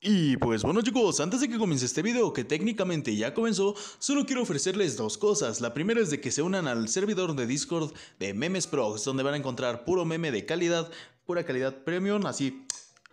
Y pues bueno chicos, antes de que comience este video, que técnicamente ya comenzó, solo quiero ofrecerles dos cosas. La primera es de que se unan al servidor de Discord de Memes Prox, donde van a encontrar puro meme de calidad, pura calidad premium, así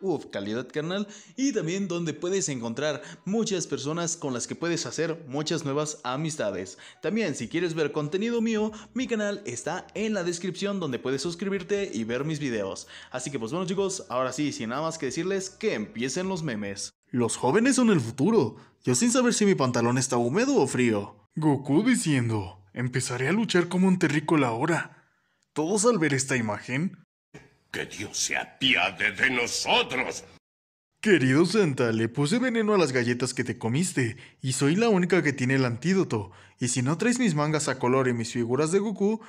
Uf, calidad canal Y también donde puedes encontrar muchas personas con las que puedes hacer muchas nuevas amistades. También si quieres ver contenido mío, mi canal está en la descripción donde puedes suscribirte y ver mis videos. Así que pues bueno chicos, ahora sí, sin nada más que decirles, que empiecen los memes. Los jóvenes son el futuro. Yo sin saber si mi pantalón está húmedo o frío. Goku diciendo, empezaré a luchar como un terrícola ahora. Todos al ver esta imagen que Dios se apiade de nosotros. Querido Santa, le puse veneno a las galletas que te comiste, y soy la única que tiene el antídoto, y si no traes mis mangas a color y mis figuras de Goku,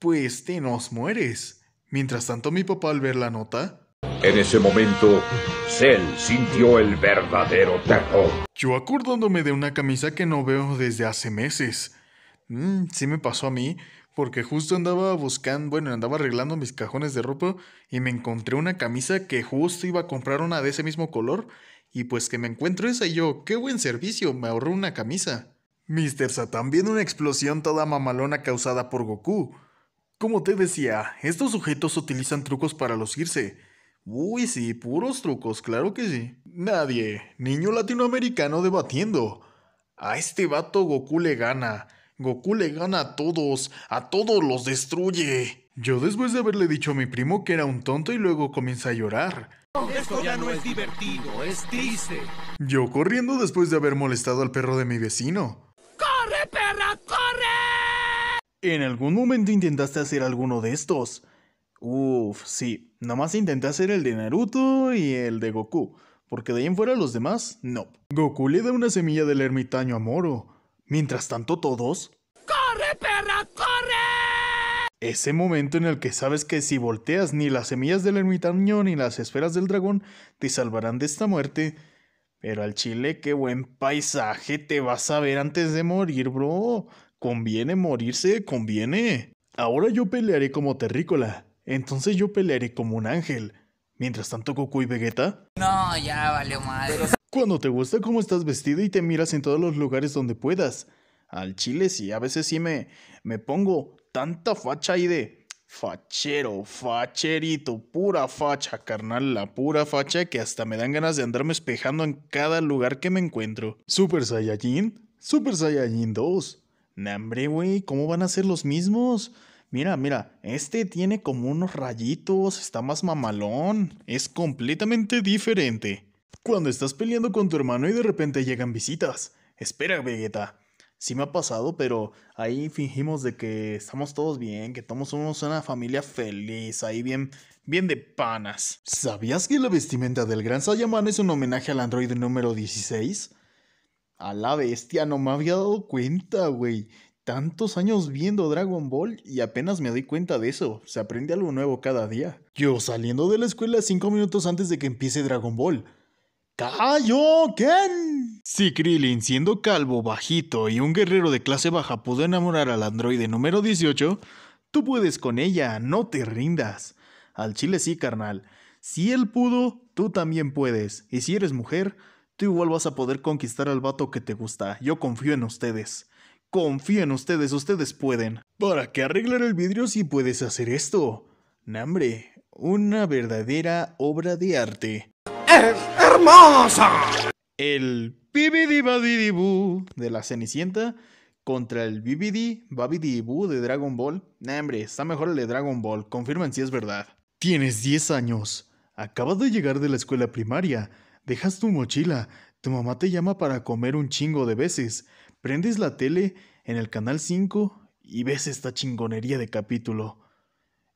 pues te nos mueres. Mientras tanto, mi papá al ver la nota... En ese momento, Cell sintió el verdadero terror. Yo acordándome de una camisa que no veo desde hace meses. Si mm, sí me pasó a mí, porque justo andaba buscando, bueno, andaba arreglando mis cajones de ropa y me encontré una camisa que justo iba a comprar una de ese mismo color y pues que me encuentro esa y yo, qué buen servicio, me ahorró una camisa. Mister Satan viene una explosión toda mamalona causada por Goku. Como te decía, estos sujetos utilizan trucos para lucirse. Uy, sí, puros trucos, claro que sí. Nadie, niño latinoamericano debatiendo. A este vato Goku le gana. Goku le gana a todos, a todos los destruye. Yo después de haberle dicho a mi primo que era un tonto y luego comienza a llorar. Esto ya no es divertido, es triste. Yo corriendo después de haber molestado al perro de mi vecino. ¡Corre, perra, corre! En algún momento intentaste hacer alguno de estos. Uf, sí, nomás intenté hacer el de Naruto y el de Goku, porque de ahí en fuera los demás, no. Goku le da una semilla del ermitaño a Moro. Mientras tanto todos... ¡Corre, perra, corre! Ese momento en el que sabes que si volteas ni las semillas del ermitaño ni las esferas del dragón te salvarán de esta muerte. Pero al chile, qué buen paisaje te vas a ver antes de morir, bro. Conviene morirse, conviene. Ahora yo pelearé como terrícola. Entonces yo pelearé como un ángel. Mientras tanto, Goku y Vegeta. No, ya valió madre. Cuando te gusta cómo estás vestido y te miras en todos los lugares donde puedas. Al chile sí, a veces sí me, me pongo tanta facha ahí de fachero, facherito, pura facha, carnal, la pura facha que hasta me dan ganas de andarme espejando en cada lugar que me encuentro. Super Saiyajin, Super Saiyajin 2. Nambre, güey, ¿cómo van a ser los mismos? Mira, mira, este tiene como unos rayitos, está más mamalón, es completamente diferente. Cuando estás peleando con tu hermano y de repente llegan visitas. Espera, Vegeta. Sí me ha pasado, pero ahí fingimos de que estamos todos bien, que todos somos una familia feliz, ahí bien, bien de panas. ¿Sabías que la vestimenta del gran Saiyaman es un homenaje al androide número 16? A la bestia, no me había dado cuenta, güey. Tantos años viendo Dragon Ball y apenas me doy cuenta de eso. Se aprende algo nuevo cada día. Yo saliendo de la escuela cinco minutos antes de que empiece Dragon Ball. ¡Kaioken! Si Krillin, siendo calvo, bajito y un guerrero de clase baja, pudo enamorar al androide número 18, tú puedes con ella, no te rindas. Al chile sí, carnal. Si él pudo, tú también puedes. Y si eres mujer, tú igual vas a poder conquistar al vato que te gusta. Yo confío en ustedes. Confío en ustedes, ustedes pueden. ¿Para qué arreglar el vidrio si puedes hacer esto? Nambre, una verdadera obra de arte hermosa. El Bibidi bu de la Cenicienta contra el Bibidi bu de Dragon Ball. hombre, está mejor el de Dragon Ball. Confirmen si es verdad. Tienes 10 años. Acabas de llegar de la escuela primaria. Dejas tu mochila. Tu mamá te llama para comer un chingo de veces. Prendes la tele en el canal 5 y ves esta chingonería de capítulo.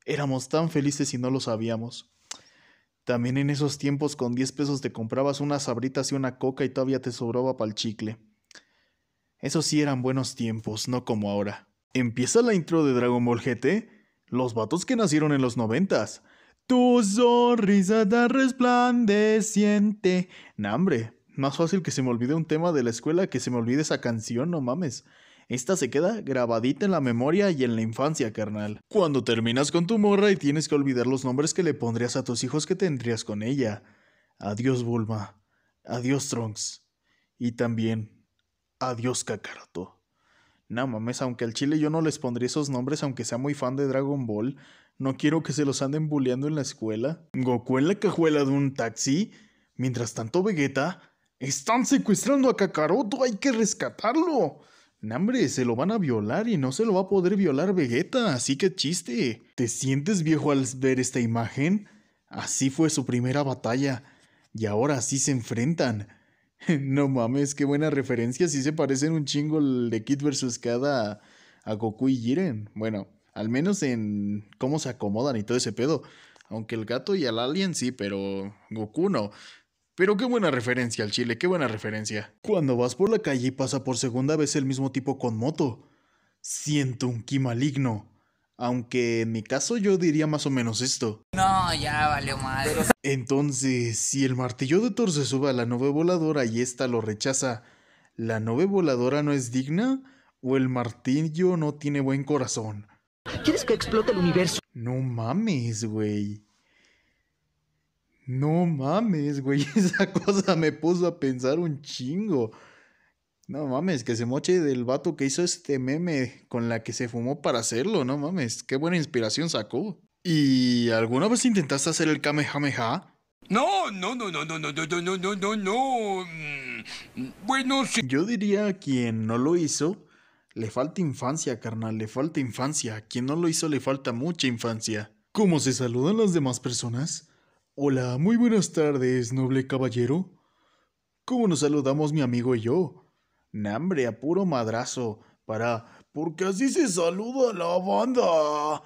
Éramos tan felices y no lo sabíamos. También en esos tiempos con 10 pesos te comprabas unas sabritas y una coca y todavía te sobraba para el chicle. Esos sí eran buenos tiempos, no como ahora. Empieza la intro de Dragon Ball GT, los vatos que nacieron en los noventas. Tu sonrisa tan resplandeciente. Nambre, más fácil que se me olvide un tema de la escuela que se me olvide esa canción, no mames. Esta se queda grabadita en la memoria y en la infancia, carnal. Cuando terminas con tu morra y tienes que olvidar los nombres que le pondrías a tus hijos que tendrías con ella. Adiós, Bulma. Adiós, Trunks. Y también, adiós, Kakaroto. No mames, aunque al chile yo no les pondría esos nombres, aunque sea muy fan de Dragon Ball, no quiero que se los anden bulleando en la escuela. Goku en la cajuela de un taxi. Mientras tanto, Vegeta. Están secuestrando a Kakaroto, hay que rescatarlo. Nambre, se lo van a violar y no se lo va a poder violar Vegeta, así que chiste. ¿Te sientes viejo al ver esta imagen? Así fue su primera batalla. Y ahora sí se enfrentan. no mames, qué buena referencia. Sí se parecen un chingo el de Kid vs. Kada a Goku y Jiren. Bueno, al menos en cómo se acomodan y todo ese pedo. Aunque el gato y el alien sí, pero Goku no. Pero qué buena referencia al chile, qué buena referencia. Cuando vas por la calle y pasa por segunda vez el mismo tipo con moto, siento un ki maligno. Aunque en mi caso yo diría más o menos esto. No, ya valió madre. Entonces, si el martillo de Thor se sube a la nube voladora y esta lo rechaza, ¿la nube voladora no es digna? ¿O el martillo no tiene buen corazón? ¿Quieres que explote el universo? No mames, güey. No mames, güey, esa cosa me puso a pensar un chingo. No mames, que se moche del vato que hizo este meme con la que se fumó para hacerlo, no mames, qué buena inspiración sacó. ¿Y alguna vez intentaste hacer el Kamehameha? No, no, no, no, no, no, no, no, no, no, no. Bueno, sí. Yo diría a quien no lo hizo, le falta infancia, carnal, le falta infancia. quien no lo hizo le falta mucha infancia. ¿Cómo se saludan las demás personas? Hola, muy buenas tardes, noble caballero. ¿Cómo nos saludamos mi amigo y yo? Nambre a puro madrazo, para... Porque así se saluda la banda.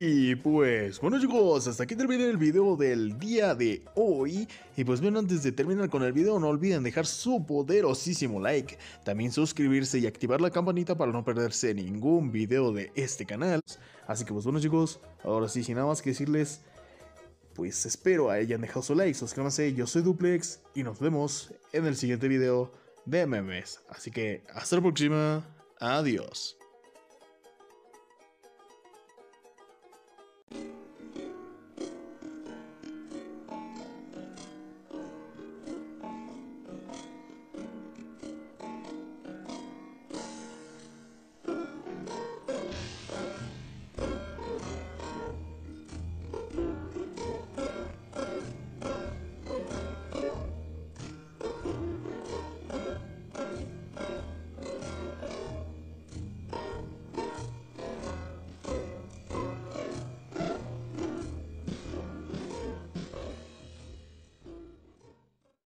Y pues, bueno chicos, hasta aquí termina el video del día de hoy. Y pues bien, antes de terminar con el video, no olviden dejar su poderosísimo like. También suscribirse y activar la campanita para no perderse ningún video de este canal. Así que pues bueno chicos, ahora sí, sin nada más que decirles, pues espero hayan dejado su like, suscríbanse, yo soy Duplex y nos vemos en el siguiente video de memes. Así que hasta la próxima, adiós.